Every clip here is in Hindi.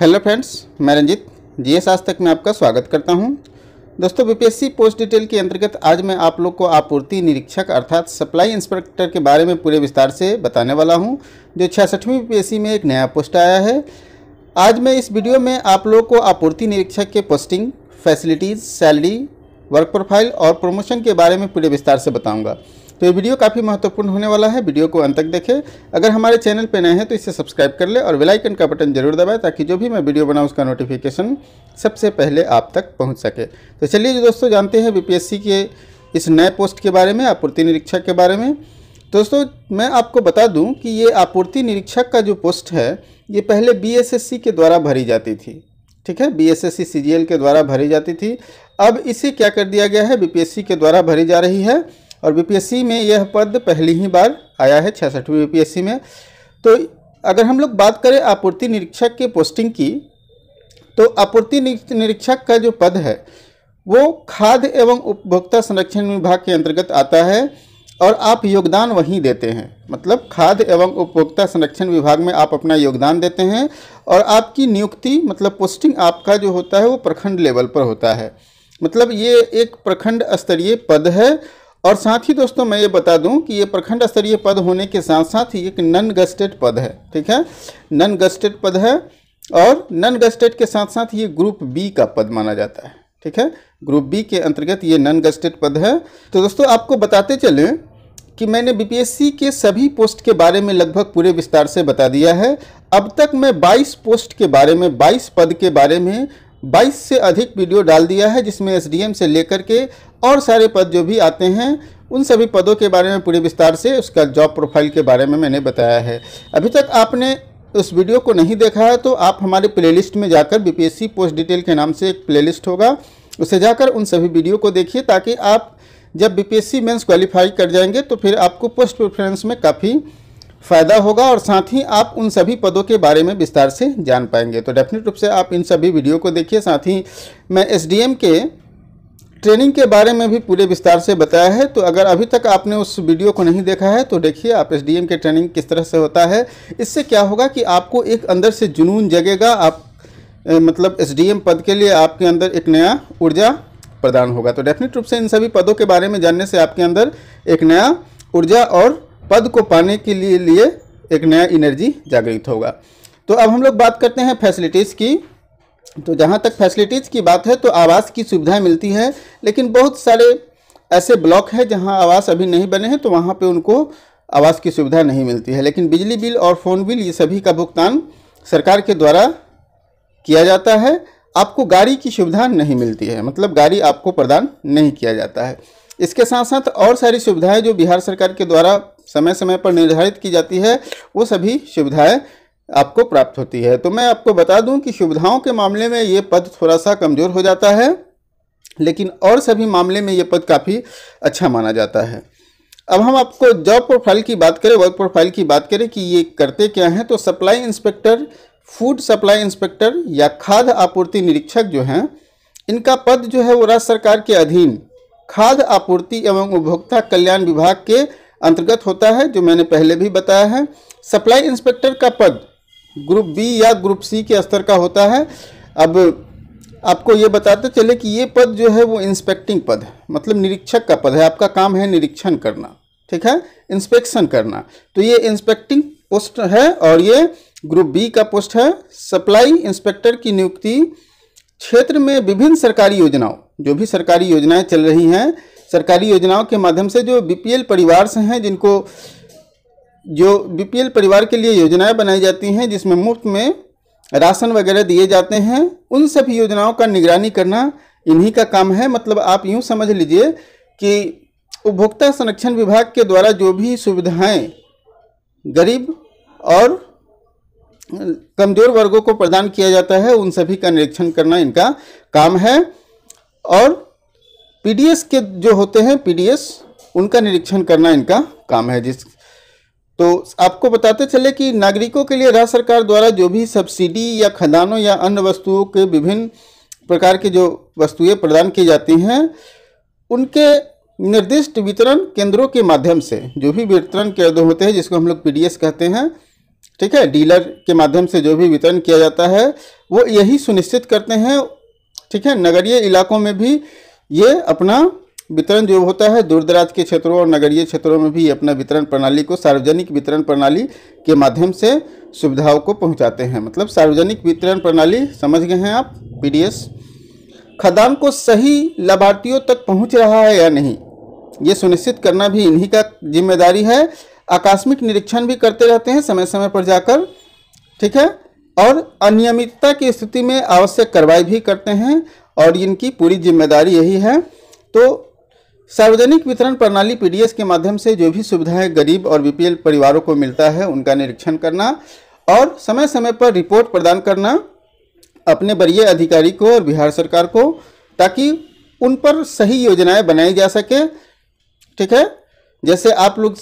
हेलो फ्रेंड्स मैं रंजित जी एस आज तक में आपका स्वागत करता हूं दोस्तों बीपीएससी पोस्ट डिटेल के अंतर्गत आज मैं आप लोग को आपूर्ति निरीक्षक अर्थात सप्लाई इंस्पेक्टर के बारे में पूरे विस्तार से बताने वाला हूं जो छियासठवीं बीपीएससी में एक नया पोस्ट आया है आज मैं इस वीडियो में आप लोग को आपूर्ति निरीक्षक के posting facilities salary work profile और प्रमोशन के बारे में पूरे विस्तार से बताऊँगा तो ये वीडियो काफ़ी महत्वपूर्ण होने वाला है वीडियो को अंत तक देखें अगर हमारे चैनल पर नए हैं तो इसे सब्सक्राइब कर ले और वेलाइकन का बटन जरूर दबाए ताकि जो भी मैं वीडियो बनाऊँ उसका नोटिफिकेशन सबसे पहले आप तक पहुँच सके तो चलिए जो दोस्तों जानते हैं बी के इस नए पोस्ट के बारे में आपूर्ति निरीक्षक के बारे में दोस्तों मैं आपको बता दूं कि ये आपूर्ति निरीक्षक का जो पोस्ट है ये पहले बीएसएससी के द्वारा भरी जाती थी ठीक है बीएसएससी सीजीएल के द्वारा भरी जाती थी अब इसे क्या कर दिया गया है बीपीएससी के द्वारा भरी जा रही है और बीपीएससी में यह पद पहली ही बार आया है छियासठवीं बीपीएससी में तो अगर हम लोग बात करें आपूर्ति निरीक्षक के पोस्टिंग की तो आपूर्ति निरीक्षक का जो पद है वो खाद्य एवं उपभोक्ता संरक्षण विभाग के अंतर्गत आता है और आप योगदान वहीं देते हैं मतलब खाद्य एवं उपभोक्ता संरक्षण विभाग में आप अपना योगदान देते हैं और आपकी नियुक्ति मतलब पोस्टिंग आपका जो होता है वो प्रखंड लेवल पर होता है मतलब ये एक प्रखंड स्तरीय पद है और साथ ही दोस्तों मैं ये बता दूं कि ये प्रखंड स्तरीय पद होने के साथ साथ ही एक नन गस्टेड पद है ठीक है नन गस्टेड पद है और नन गस्टेड के साथ साथ ये ग्रुप बी का पद माना जाता है ठीक है ग्रुप बी के अंतर्गत ये नन गस्टेड पद है तो दोस्तों आपको बताते चलें कि मैंने बीपीएससी के सभी पोस्ट के बारे में लगभग पूरे विस्तार से बता दिया है अब तक मैं 22 पोस्ट के बारे में 22 पद के बारे में बाईस से अधिक वीडियो डाल दिया है जिसमें एस से लेकर के और सारे पद जो भी आते हैं उन सभी पदों के बारे में पूरे विस्तार से उसका जॉब प्रोफाइल के बारे में मैंने बताया है अभी तक आपने उस वीडियो को नहीं देखा है तो आप हमारे प्लेलिस्ट में जाकर बीपीएससी पोस्ट डिटेल के नाम से एक प्लेलिस्ट होगा उसे जाकर उन सभी वीडियो को देखिए ताकि आप जब बीपीएससी मेंस क्वालिफाई कर जाएंगे तो फिर आपको पोस्ट प्रेफरेंस में काफ़ी फ़ायदा होगा और साथ ही आप उन सभी पदों के बारे में विस्तार से जान पाएंगे तो डेफिनेट रूप से आप इन सभी वीडियो को देखिए साथ ही मैं एस के ट्रेनिंग के बारे में भी पूरे विस्तार से बताया है तो अगर अभी तक आपने उस वीडियो को नहीं देखा है तो देखिए आप एस के ट्रेनिंग किस तरह से होता है इससे क्या होगा कि आपको एक अंदर से जुनून जगेगा आप मतलब एस पद के लिए आपके अंदर एक नया ऊर्जा प्रदान होगा तो डेफिनेट रूप से इन सभी पदों के बारे में जानने से आपके अंदर एक नया ऊर्जा और पद को पाने के लिए लिए एक नया एनर्जी जागृत होगा तो अब हम लोग बात करते हैं फैसिलिटीज़ की तो जहाँ तक फैसिलिटीज़ की बात है तो आवास की सुविधाएँ मिलती है लेकिन बहुत सारे ऐसे ब्लॉक है जहाँ आवास अभी नहीं बने हैं तो वहाँ पर उनको आवास की सुविधा नहीं मिलती है लेकिन बिजली बिल और फ़ोन बिल ये सभी का भुगतान सरकार के द्वारा किया जाता है आपको गाड़ी की सुविधा नहीं मिलती है मतलब गाड़ी आपको प्रदान नहीं किया जाता है इसके साथ साथ और सारी सुविधाएं जो बिहार सरकार के द्वारा समय समय पर निर्धारित की जाती है वो सभी सुविधाएं आपको प्राप्त होती है तो मैं आपको बता दूं कि सुविधाओं के मामले में ये पद थोड़ा सा कमज़ोर हो जाता है लेकिन और सभी मामले में ये पद काफ़ी अच्छा माना जाता है अब हम आपको जॉब प्रोफाइल की बात करें वर्क प्रोफाइल की बात करें कि ये करते क्या हैं तो supply inspector food supply inspector या खाद्य आपूर्ति निरीक्षक जो हैं इनका पद जो है वो राज्य सरकार के अधीन खाद्य आपूर्ति एवं उपभोक्ता कल्याण विभाग के अंतर्गत होता है जो मैंने पहले भी बताया है सप्लाई इंस्पेक्टर का पद ग्रुप बी या ग्रुप सी के स्तर का होता है अब आपको ये बताते चले कि ये पद जो है वो इंस्पेक्टिंग पद है मतलब निरीक्षक का पद है आपका काम है निरीक्षण करना ठीक है इंस्पेक्शन करना तो ये इंस्पेक्टिंग पोस्ट है और ये ग्रुप बी का पोस्ट है सप्लाई इंस्पेक्टर की नियुक्ति क्षेत्र में विभिन्न सरकारी योजनाओं जो भी सरकारी योजनाएं चल रही हैं सरकारी योजनाओं के माध्यम से जो बीपीएल परिवार से हैं जिनको जो बीपीएल परिवार के लिए योजनाएं बनाई जाती हैं जिसमें मुफ्त में राशन वगैरह दिए जाते हैं उन सभी योजनाओं का निगरानी करना इन्हीं का काम है मतलब आप यूँ समझ लीजिए कि उपभोक्ता संरक्षण विभाग के द्वारा जो भी सुविधाएँ गरीब और कमज़ोर वर्गों को प्रदान किया जाता है उन सभी का निरीक्षण करना इनका काम है और पीडीएस के जो होते हैं पीडीएस उनका निरीक्षण करना इनका काम है जिस तो आपको बताते चले कि नागरिकों के लिए राज्य सरकार द्वारा जो भी सब्सिडी या खदानों या अन्य वस्तुओं के विभिन्न प्रकार के जो वस्तुएं प्रदान की जाती हैं उनके निर्दिष्ट वितरण केंद्रों के माध्यम से जो भी वितरण केंद्र होते हैं जिसको हम लोग पी कहते हैं ठीक है डीलर के माध्यम से जो भी वितरण किया जाता है वो यही सुनिश्चित करते हैं ठीक है नगरीय इलाकों में भी ये अपना वितरण जो होता है दूर दराज के क्षेत्रों और नगरीय क्षेत्रों में भी अपना वितरण प्रणाली को सार्वजनिक वितरण प्रणाली के माध्यम से सुविधाओं को पहुंचाते हैं मतलब सार्वजनिक वितरण प्रणाली समझ गए हैं आप पीडीएस खदान को सही लाभार्थियों तक पहुंच रहा है या नहीं ये सुनिश्चित करना भी इन्हीं का जिम्मेदारी है आकस्मिक निरीक्षण भी करते रहते हैं समय समय पर जाकर ठीक है और अनियमितता की स्थिति में आवश्यक कार्रवाई भी करते हैं और इनकी पूरी जिम्मेदारी यही है तो सार्वजनिक वितरण प्रणाली पीडीएस के माध्यम से जो भी सुविधाएं गरीब और बीपीएल परिवारों को मिलता है उनका निरीक्षण करना और समय समय पर रिपोर्ट प्रदान करना अपने वरीय अधिकारी को और बिहार सरकार को ताकि उन पर सही योजनाएं बनाई जा सके ठीक है जैसे आप लोग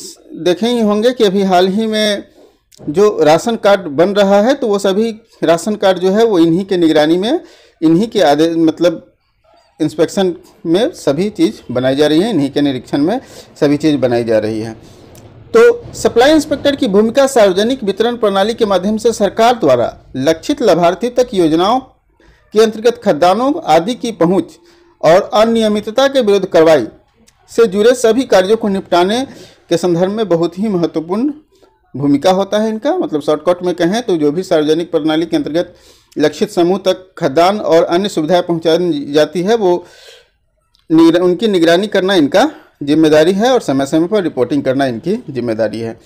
देखे ही होंगे कि अभी हाल ही में जो राशन कार्ड बन रहा है तो वो सभी राशन कार्ड जो है वो इन्हीं के निगरानी में इन्हीं के आदेश मतलब इंस्पेक्शन में सभी चीज़ बनाई जा रही है इन्हीं के निरीक्षण में सभी चीज़ बनाई जा रही है तो सप्लाई इंस्पेक्टर की भूमिका सार्वजनिक वितरण प्रणाली के माध्यम से सरकार द्वारा लक्षित लाभार्थी तक योजनाओं के अंतर्गत खदानों आदि की पहुंच और अनियमितता के विरुद्ध कार्रवाई से जुड़े सभी कार्यों को निपटाने के संदर्भ में बहुत ही महत्वपूर्ण भूमिका होता है इनका मतलब शॉर्टकट में कहें तो जो भी सार्वजनिक प्रणाली के अंतर्गत लक्षित समूह तक खदान और अन्य सुविधाएं पहुंचाई जाती है वो निगर, उनकी निगरानी करना इनका जिम्मेदारी है और समय समय पर रिपोर्टिंग करना इनकी जिम्मेदारी है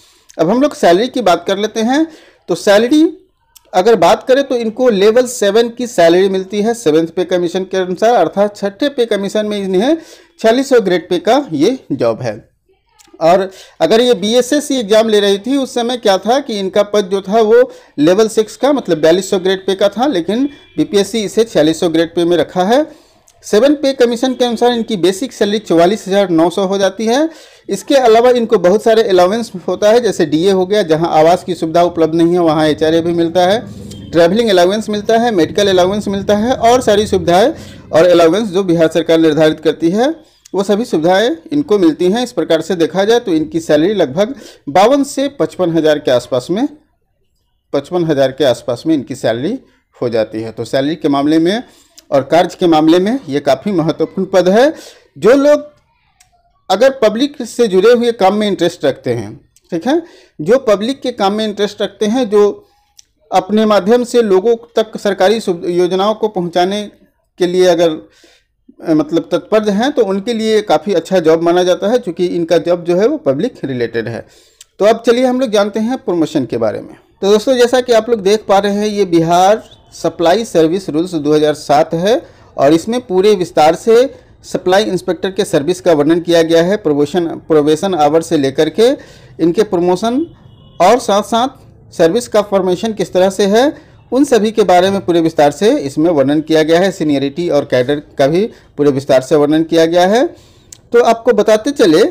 अब हम लोग सैलरी की बात कर लेते हैं तो सैलरी अगर बात करें तो इनको लेवल सेवन की सैलरी मिलती है सेवन्थ पे कमीशन के अनुसार अर्थात छठे पे कमीशन में इन्हें छियालीस ग्रेड पे का ये जॉब है और अगर ये बी एस एस एग्ज़ाम ले रही थी उस समय क्या था कि इनका पद जो था वो लेवल सिक्स का मतलब बयालीस सौ ग्रेड पे का था लेकिन बीपीएससी इसे छियालीस सौ ग्रेड पे में रखा है सेवन पे कमीशन के अनुसार इनकी बेसिक सैलरी चौवालीस हज़ार नौ सौ हो जाती है इसके अलावा इनको बहुत सारे अलाउेंस होता है जैसे डीए हो गया जहाँ आवास की सुविधा उपलब्ध नहीं है वहाँ एच भी मिलता है ट्रैवलिंग अलाउेंस मिलता है मेडिकल अलाउेंस मिलता है और सारी सुविधाएं और अलाउेंस जो बिहार सरकार निर्धारित करती है वो सभी सुविधाएं इनको मिलती हैं इस प्रकार से देखा जाए तो इनकी सैलरी लगभग बावन से पचपन हज़ार के आसपास में पचपन हज़ार के आसपास में इनकी सैलरी हो जाती है तो सैलरी के मामले में और कार्य के मामले में ये काफ़ी महत्वपूर्ण पद है जो लोग अगर पब्लिक से जुड़े हुए काम में इंटरेस्ट रखते हैं ठीक है जो पब्लिक के काम में इंटरेस्ट रखते हैं जो अपने माध्यम से लोगों तक सरकारी योजनाओं को पहुँचाने के लिए अगर मतलब तत्पर हैं तो उनके लिए काफ़ी अच्छा जॉब माना जाता है क्योंकि इनका जॉब जो है वो पब्लिक रिलेटेड है तो अब चलिए हम लोग जानते हैं प्रमोशन के बारे में तो दोस्तों जैसा कि आप लोग देख पा रहे हैं ये बिहार सप्लाई सर्विस रूल्स 2007 है और इसमें पूरे विस्तार से सप्लाई इंस्पेक्टर के सर्विस का वर्णन किया गया है प्रमोशन प्रोवेशन आवर से लेकर के इनके प्रमोशन और साथ साथ सर्विस का फॉर्मेशन किस तरह से है उन सभी के बारे में पूरे विस्तार से इसमें वर्णन किया गया है सीनियरिटी और कैडर का भी पूरे विस्तार से वर्णन किया गया है तो आपको बताते चले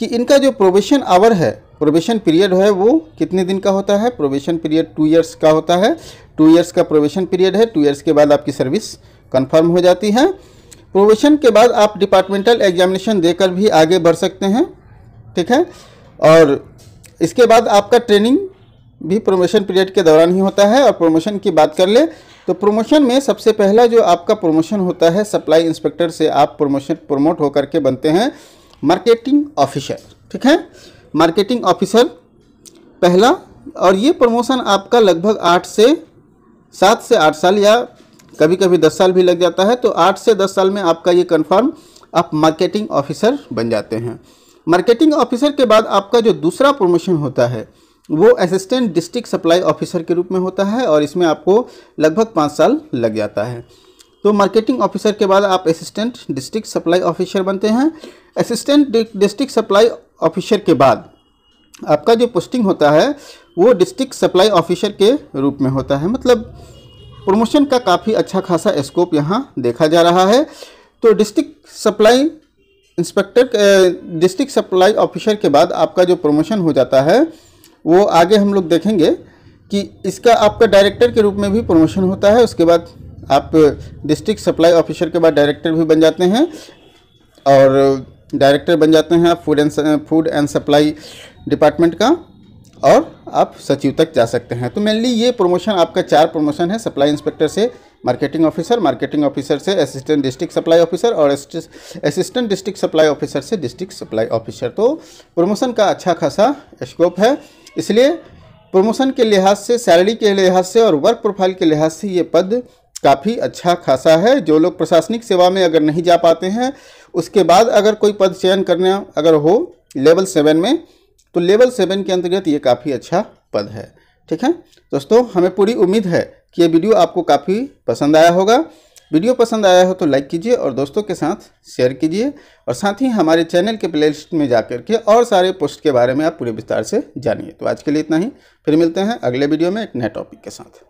कि इनका जो प्रोबेशन आवर है प्रोबेशन पीरियड है वो कितने दिन का होता है प्रोबेशन पीरियड टू ईयर्स का होता है टू ईयर्स का प्रोबेशन पीरियड है टू ईयर्स के बाद आपकी सर्विस कंफर्म हो जाती है प्रोबेशन के बाद आप डिपार्टमेंटल एग्जामिनेशन देकर भी आगे बढ़ सकते हैं ठीक है और इसके बाद आपका ट्रेनिंग भी प्रमोशन पीरियड के दौरान ही होता है और प्रमोशन की बात कर ले तो प्रमोशन में सबसे पहला जो आपका प्रमोशन होता है सप्लाई इंस्पेक्टर से आप प्रमोशन प्रमोट होकर के बनते हैं मार्केटिंग ऑफिसर ठीक है मार्केटिंग ऑफिसर पहला और ये प्रमोशन आपका लगभग आठ से सात से आठ साल या कभी कभी दस साल भी लग जाता है तो आठ से दस साल में आपका ये कन्फर्म आप मार्केटिंग ऑफिसर बन जाते हैं मार्केटिंग ऑफिसर के बाद आपका जो दूसरा प्रमोशन होता है वो असिस्टेंट डिस्ट्रिक्ट सप्लाई ऑफिसर के रूप में होता है और इसमें आपको लगभग पाँच साल लग जाता है तो मार्केटिंग ऑफिसर के बाद आप असिस्टेंट डिस्ट्रिक्ट सप्लाई ऑफिसर बनते हैं असिस्टेंट डिस्ट्रिक्ट सप्लाई ऑफिसर के बाद आपका जो पोस्टिंग होता है वो डिस्ट्रिक्ट सप्लाई ऑफिसर के रूप में होता है मतलब प्रमोशन का काफ़ी अच्छा खासा स्कोप यहाँ देखा जा रहा है तो district supply inspector district supply officer के बाद आपका जो प्रमोशन हो जाता है वो आगे हम लोग देखेंगे कि इसका आपका डायरेक्टर के रूप में भी प्रमोशन होता है उसके बाद आप डिस्ट्रिक्ट सप्लाई ऑफिसर के बाद डायरेक्टर भी बन जाते हैं और डायरेक्टर बन जाते हैं आप food and food and supply department का और आप सचिव तक जा सकते हैं तो मेनली ये प्रमोशन आपका चार प्रमोशन है सप्लाई इंस्पेक्टर से मार्केटिंग ऑफिसर मार्केटिंग ऑफिसर से असिस्टेंट डिस्ट्रिक्ट सप्लाई ऑफिसर और असिस्टेंट डिस्ट्रिक्ट सप्लाई ऑफिसर से डिस्ट्रिक्ट सप्लाई ऑफिसर तो प्रमोशन का अच्छा खासा स्कोप है इसलिए प्रमोशन के लिहाज से सैलरी के लिहाज से और वर्क प्रोफाइल के लिहाज से ये पद काफ़ी अच्छा खासा है जो लोग प्रशासनिक सेवा में अगर नहीं जा पाते हैं उसके बाद अगर कोई पद चयन करना अगर हो लेवल सेवन में तो लेवल सेवन के अंतर्गत ये काफ़ी अच्छा पद है ठीक है दोस्तों हमें पूरी उम्मीद है कि ये वीडियो आपको काफ़ी पसंद आया होगा वीडियो पसंद आया हो तो लाइक कीजिए और दोस्तों के साथ शेयर कीजिए और साथ ही हमारे चैनल के प्लेलिस्ट में जा के और सारे पोस्ट के बारे में आप पूरे विस्तार से जानिए तो आज के लिए इतना ही फिर मिलते हैं अगले वीडियो में एक नए टॉपिक के साथ